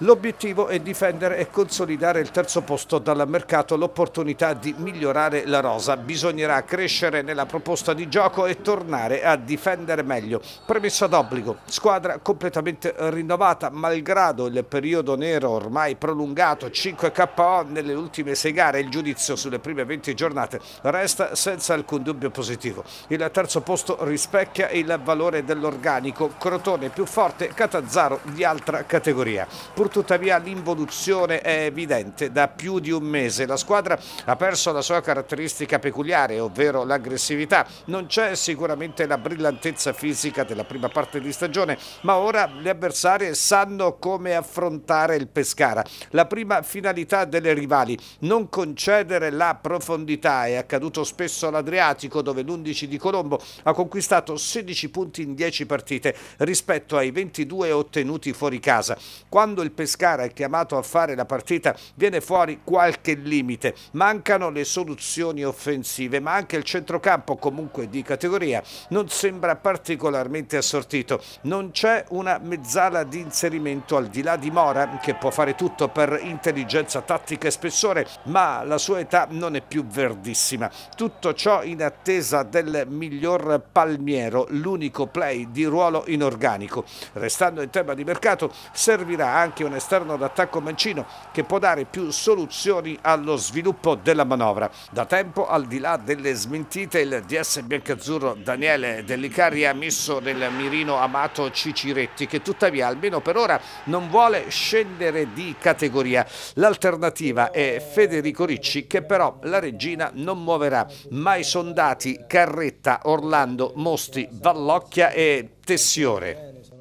L'obiettivo è difendere e consolidare il terzo posto dal mercato, l'opportunità di migliorare la rosa. Bisognerà crescere nella proposta di gioco e tornare a difendere meglio. Premessa d'obbligo, squadra completamente rinnovata malgrado il periodo nero ormai prolungato, 5 KO nelle ultime 6 gare, il giudizio sulle prime 20 giornate resta senza alcun dubbio positivo. Il terzo posto rispecchia il valore dell'organico, Crotone più forte, Catazzaro di altra categoria. Pur pur tuttavia l'involuzione è evidente da più di un mese. La squadra ha perso la sua caratteristica peculiare, ovvero l'aggressività. Non c'è sicuramente la brillantezza fisica della prima parte di stagione, ma ora le avversarie sanno come affrontare il Pescara. La prima finalità delle rivali, non concedere la profondità, è accaduto spesso all'Adriatico dove l'11 di Colombo ha conquistato 16 punti in 10 partite rispetto ai 22 ottenuti fuori casa. Quando il Pescara è chiamato a fare la partita viene fuori qualche limite, mancano le soluzioni offensive, ma anche il centrocampo comunque di categoria non sembra particolarmente assortito, non c'è una mezzala di inserimento al di là di Mora che può fare tutto per intelligenza tattica e spessore, ma la sua età non è più verdissima. Tutto ciò in attesa del miglior palmiero, l'unico play di ruolo inorganico. Restando in tema di mercato, servirà anche un esterno d'attacco Mancino che può dare più soluzioni allo sviluppo della manovra. Da tempo, al di là delle smentite, il DS biancazzurro Daniele Dellicari ha messo nel mirino amato Ciciretti che tuttavia almeno per ora non vuole scendere di categoria. L'alternativa è Federico Ricci che però la regina non muoverà. Mai sondati Carretta, Orlando, Mosti, Vallocchia e Tessiore.